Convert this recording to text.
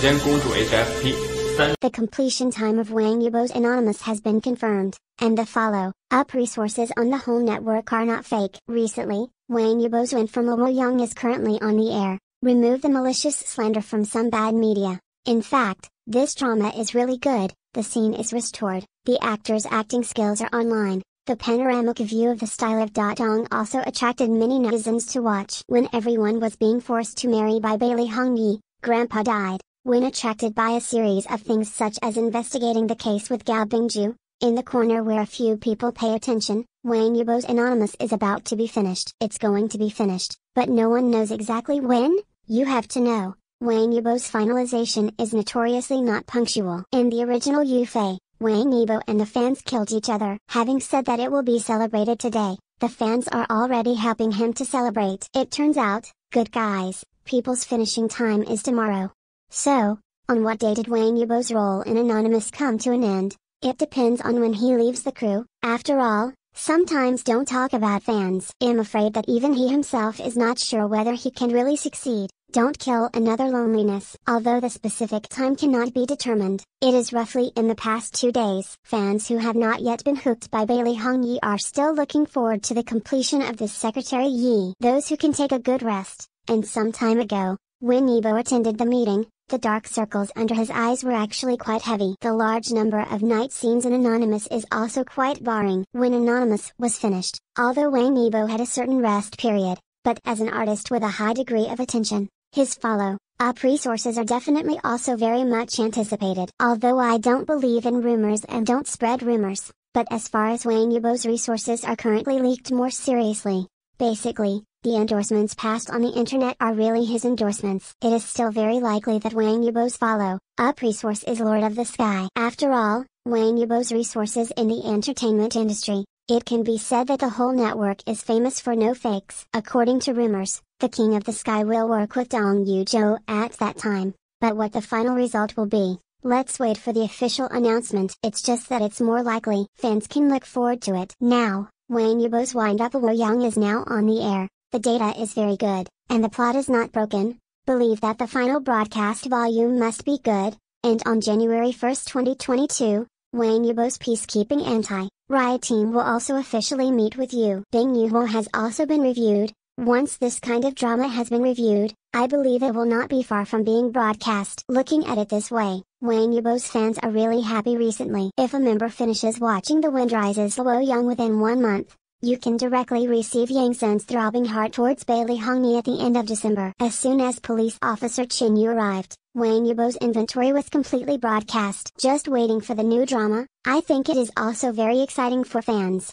间公主三。The completion time of Wang Yubo's Anonymous has been confirmed, and the follow-up resources on the whole network are not fake. Recently, Wang Yubo's win from Luo Young is currently on the air. Remove the malicious slander from some bad media. In fact, this drama is really good, the scene is restored, the actors' acting skills are online, the panoramic view of the style of Dong also attracted many netizens to watch. When everyone was being forced to marry by Bailey Hongyi, Grandpa died. When attracted by a series of things such as investigating the case with Gao Bingju, in the corner where a few people pay attention, Wang Yubo's Anonymous is about to be finished. It's going to be finished, but no one knows exactly when, you have to know. Wang Yubo's finalization is notoriously not punctual. In the original Yufei, Wang Yubo and the fans killed each other. Having said that it will be celebrated today, the fans are already helping him to celebrate. It turns out, good guys, people's finishing time is tomorrow. So, on what day did Wayne Yibo's role in Anonymous come to an end? It depends on when he leaves the crew, after all, sometimes don't talk about fans. I'm afraid that even he himself is not sure whether he can really succeed. Don't kill another loneliness. Although the specific time cannot be determined, it is roughly in the past two days. Fans who have not yet been hooked by Bailey Hong Yi are still looking forward to the completion of this Secretary Yi. Those who can take a good rest, and some time ago, when Yibo attended the meeting, the dark circles under his eyes were actually quite heavy. The large number of night scenes in Anonymous is also quite barring. When Anonymous was finished, although Wang Nebo had a certain rest period, but as an artist with a high degree of attention, his follow-up resources are definitely also very much anticipated. Although I don't believe in rumors and don't spread rumors, but as far as Wang Nebo's resources are currently leaked more seriously, Basically, the endorsements passed on the internet are really his endorsements. It is still very likely that Wang Yibo's follow up resource is Lord of the Sky. After all, Wang Yibo's resources in the entertainment industry, it can be said that the whole network is famous for no fakes. According to rumors, the King of the Sky will work with Dong Yuzhou at that time, but what the final result will be, Let's wait for the official announcement. It's just that it's more likely fans can look forward to it. Now, when Yubo's Wind Up War Young is now on the air, the data is very good, and the plot is not broken, believe that the final broadcast volume must be good, and on January 1, 2022, Wayne Yubo's peacekeeping anti-riot team will also officially meet with you. Bing Yubo has also been reviewed. Once this kind of drama has been reviewed, I believe it will not be far from being broadcast. Looking at it this way, Wang Yibo's fans are really happy recently. If a member finishes watching The Wind Rises Luo Young within one month, you can directly receive Yang Sen's throbbing heart towards Bailey Hongni at the end of December. As soon as police officer Chin Yu arrived, Wang Yibo's inventory was completely broadcast. Just waiting for the new drama, I think it is also very exciting for fans.